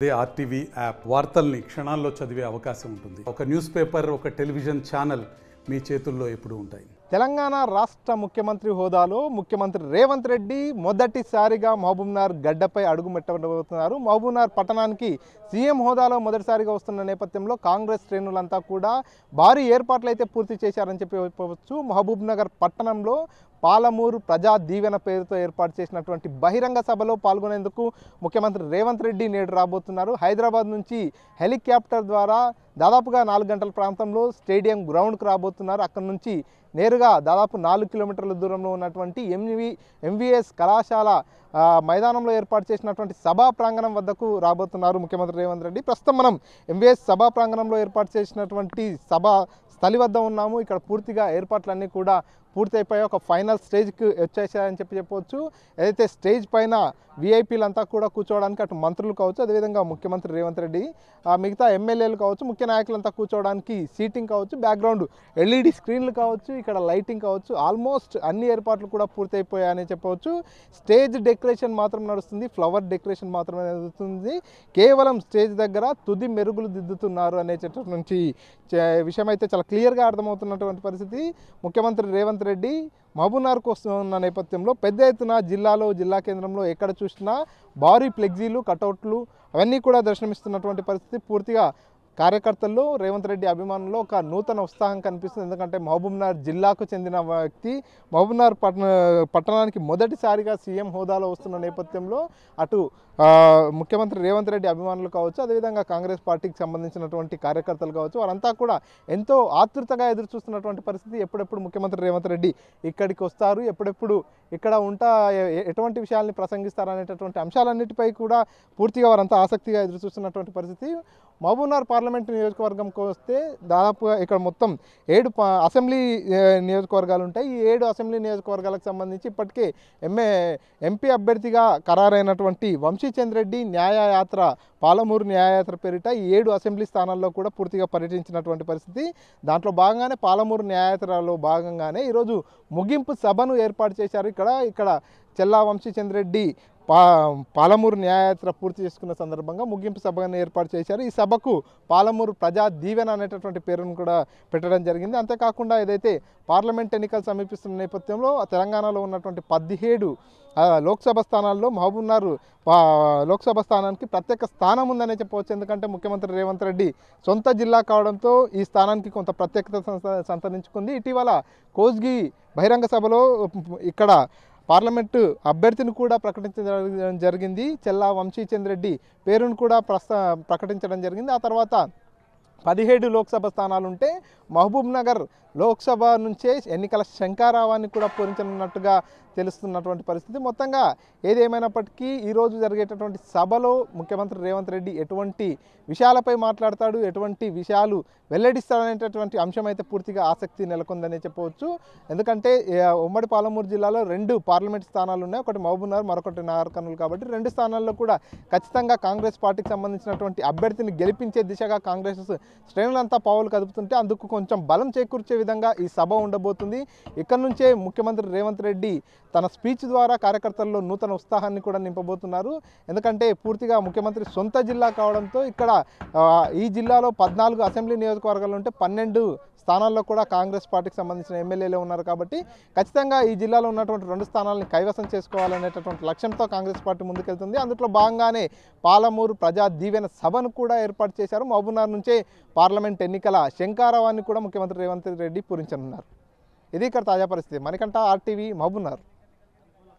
అదే RTV app వార్తల్ని క్షణాల్లో చదివే అవకాశం ఉంటుంది ఒక న్యూస్ పేపర్ ఒక టెలివిజన్ ఛానల్ మీ చేతుల్లో ఎప్పుడు ఉంటాయి తెలంగాణ రాష్ట్ర ముఖ్యమంత్రి హోదాలో ముఖ్యమంత్రి రేవంత్ రెడ్డి మొదటిసారిగా మహబూబ్నార్ గడ్డపై అడుగుమెట్టబోతున్నారు మహబూబ్నార్ పట్టణానికి సీఎం హోదాలో మొదటిసారిగా వస్తున్న నేపథ్యంలో కాంగ్రెస్ శ్రేణులంతా కూడా భారీ ఏర్పాట్లు అయితే పూర్తి చేశారని చెప్పవచ్చు మహబూబ్ నగర్ పట్టణంలో పాలమూరు ప్రజా దీవెన పేరుతో ఏర్పాటు చేసినటువంటి బహిరంగ సభలో పాల్గొనేందుకు ముఖ్యమంత్రి రేవంత్ రెడ్డి నేడు రాబోతున్నారు హైదరాబాద్ నుంచి హెలికాప్టర్ ద్వారా దాదాపుగా నాలుగు గంటల ప్రాంతంలో స్టేడియం గ్రౌండ్కు రాబోతున్నారు అక్కడ నుంచి నేరుగా దాదాపు నాలుగు కిలోమీటర్ల దూరంలో ఉన్నటువంటి ఎంవి ఎంవిఎస్ కళాశాల మైదానంలో ఏర్పాటు చేసినటువంటి సభా ప్రాంగణం వద్దకు రాబోతున్నారు ముఖ్యమంత్రి రేవంత్ రెడ్డి ప్రస్తుతం మనం ఎంవిఎస్ సభా ప్రాంగణంలో ఏర్పాటు చేసినటువంటి సభ స్థలి వద్ద ఉన్నాము ఇక్కడ పూర్తిగా ఏర్పాట్లన్నీ కూడా పూర్తయిపోయి ఒక ఫైనల్ స్టేజ్కి వచ్చేసారని చెప్పి చెప్పవచ్చు ఏదైతే స్టేజ్ పైన వీఐపీలంతా కూడా కూర్చోవడానికి అటు మంత్రులు కావచ్చు అదేవిధంగా ముఖ్యమంత్రి రేవంత్ రెడ్డి మిగతా ఎమ్మెల్యేలు కావచ్చు ముఖ్య నాయకులంతా కూర్చోవడానికి సీటింగ్ కావచ్చు బ్యాక్గ్రౌండ్ ఎల్ఈడి స్క్రీన్లు కావచ్చు ఇక్కడ లైటింగ్ కావచ్చు ఆల్మోస్ట్ అన్ని ఏర్పాట్లు కూడా పూర్తయిపోయాయని చెప్పవచ్చు స్టేజ్ డెకరేషన్ మాత్రం నడుస్తుంది ఫ్లవర్ డెకరేషన్ మాత్రమే నడుస్తుంది కేవలం స్టేజ్ దగ్గర తుది మెరుగులు దిద్దుతున్నారు అనేటటువంటి నుంచి విషయం అయితే చాలా క్లియర్గా అర్థమవుతున్నటువంటి పరిస్థితి ముఖ్యమంత్రి రేవంత్ రెడ్డి మహబూబ్నగర్కు వస్తున్న నేపథ్యంలో పెద్ద ఎత్తున జిల్లాలో జిల్లా కేంద్రంలో ఎక్కడ చూసినా భారీ ప్లెగ్జీలు కటౌట్లు అవన్నీ కూడా దర్శనమిస్తున్నటువంటి పరిస్థితి పూర్తిగా కార్యకర్తల్లో రేవంత్ రెడ్డి అభిమానుల్లో ఒక నూతన ఉత్సాహం కనిపిస్తుంది ఎందుకంటే మహబూబ్నగర్ జిల్లాకు చెందిన వ్యక్తి మహబూబ్నగర్ పట్ట పట్టణానికి మొదటిసారిగా సీఎం హోదాలో వస్తున్న నేపథ్యంలో అటు ముఖ్యమంత్రి రేవంత్ రెడ్డి అభిమానులు కావచ్చు అదేవిధంగా కాంగ్రెస్ పార్టీకి సంబంధించినటువంటి కార్యకర్తలు కావచ్చు వారంతా కూడా ఎంతో ఆతృతగా ఎదురు చూస్తున్నటువంటి పరిస్థితి ఎప్పుడెప్పుడు ముఖ్యమంత్రి రేవంత్ రెడ్డి ఇక్కడికి వస్తారు ఎప్పుడెప్పుడు ఇక్కడ ఉంటా ఎటువంటి విషయాల్ని ప్రసంగిస్తారు అనేటటువంటి అంశాలన్నిటిపై కూడా పూర్తిగా వారంతా ఆసక్తిగా ఎదురు చూస్తున్నటువంటి పరిస్థితి మహబూబ్నగర్ పార్లమెంట్ పార్లమెంట్ నియోజకవర్గంకి వస్తే దాదాపుగా ఇక్కడ మొత్తం ఏడు అసెంబ్లీ నియోజకవర్గాలు ఉంటాయి ఈ ఏడు అసెంబ్లీ నియోజకవర్గాలకు సంబంధించి ఇప్పటికే ఎంఏ ఎంపీ అభ్యర్థిగా ఖరారైనటువంటి వంశీచంద్రెడ్డి న్యాయయాత్ర పాలమూరు న్యాయయాత్ర పేరిట ఏడు అసెంబ్లీ స్థానాల్లో కూడా పూర్తిగా పర్యటించినటువంటి పరిస్థితి దాంట్లో భాగంగానే పాలమూరు న్యాయయాత్రలో భాగంగానే ఈరోజు ముగింపు సభను ఏర్పాటు చేశారు ఇక్కడ ఇక్కడ చెల్లా వంశీచంద్రెడ్డి పా పాలమూరు న్యాయయాత్ర పూర్తి చేసుకున్న సందర్భంగా ముగింపు సభను ఏర్పాటు చేశారు ఈ సభకు పాలమూరు ప్రజా దీవెన అనేటటువంటి పేరును కూడా పెట్టడం జరిగింది అంతేకాకుండా ఏదైతే పార్లమెంట్ ఎన్నికలు సమీపిస్తున్న నేపథ్యంలో తెలంగాణలో ఉన్నటువంటి పదిహేడు లోక్సభ స్థానాల్లో మహబూబ్నార్ లోక్సభ స్థానానికి ప్రత్యేక స్థానం ఉందనే చెప్పవచ్చు ఎందుకంటే ముఖ్యమంత్రి రేవంత్ రెడ్డి సొంత జిల్లా కావడంతో ఈ స్థానానికి కొంత ప్రత్యేకత సంతరించుకుంది ఇటీవల కోజ్గి బహిరంగ సభలో ఇక్కడ పార్లమెంటు అభ్యర్థిని కూడా ప్రకటించడం జరిగింది చెల్లా వంశీచంద్ర రెడ్డి పేరును కూడా ప్రస్తా ప్రకటించడం జరిగింది ఆ తర్వాత పదిహేడు లోక్సభ స్థానాలుంటే మహబూబ్ నగర్ లోక్సభ నుంచే ఎన్నికల శంకారావాన్ని కూడా పూరించనున్నట్టుగా తెలుస్తున్నటువంటి పరిస్థితి మొత్తంగా ఏదేమైనప్పటికీ ఈరోజు జరిగేటటువంటి సభలో ముఖ్యమంత్రి రేవంత్ రెడ్డి ఎటువంటి విషయాలపై మాట్లాడతాడు ఎటువంటి విషయాలు వెల్లడిస్తాడనేటటువంటి అంశం అయితే పూర్తిగా ఆసక్తి నెలకొందనే చెప్పవచ్చు ఎందుకంటే ఉమ్మడి పాలమూరు జిల్లాలో రెండు పార్లమెంట్ స్థానాలు ఉన్నాయి ఒకటి మహబూబ్నగర్ మరొకటి నాగర్కర్నూలు కాబట్టి రెండు స్థానాల్లో కూడా ఖచ్చితంగా కాంగ్రెస్ పార్టీకి సంబంధించినటువంటి అభ్యర్థిని గెలిపించే దిశగా కాంగ్రెస్ శ్రేణులంతా పావులు కదుపుతుంటే అందుకు కొంచెం బలం చేకూర్చే విధంగా ఈ సభ ఉండబోతుంది ఇక్కడ నుంచే ముఖ్యమంత్రి రేవంత్ రెడ్డి తన స్పీచ్ ద్వారా కార్యకర్తల్లో నూతన ఉత్సాహాన్ని కూడా నింపబోతున్నారు ఎందుకంటే పూర్తిగా ముఖ్యమంత్రి సొంత జిల్లా కావడంతో ఇక్కడ ఈ జిల్లాలో పద్నాలుగు అసెంబ్లీ నియోజకవర్గాలు ఉంటే పన్నెండు స్థానాల్లో కూడా కాంగ్రెస్ పార్టీకి సంబంధించిన ఎమ్మెల్యేలే ఉన్నారు కాబట్టి ఖచ్చితంగా ఈ జిల్లాలో ఉన్నటువంటి రెండు స్థానాలను కైవసం చేసుకోవాలనేటటువంటి లక్ష్యంతో కాంగ్రెస్ పార్టీ ముందుకెళ్తుంది అందులో భాగంగానే పాలమూరు ప్రజా దీవెన సభను కూడా ఏర్పాటు చేశారు మహబూబ్నగర్ నుంచే పార్లమెంట్ ఎన్నికల శంకారావాన్ని కూడా ముఖ్యమంత్రి రేవంత్ రెడ్డి పూరించనున్నారు ఇది ఇక్కడ తాజా పరిస్థితి మనకంట ఆర్టీవీ మహబూబ్నగర్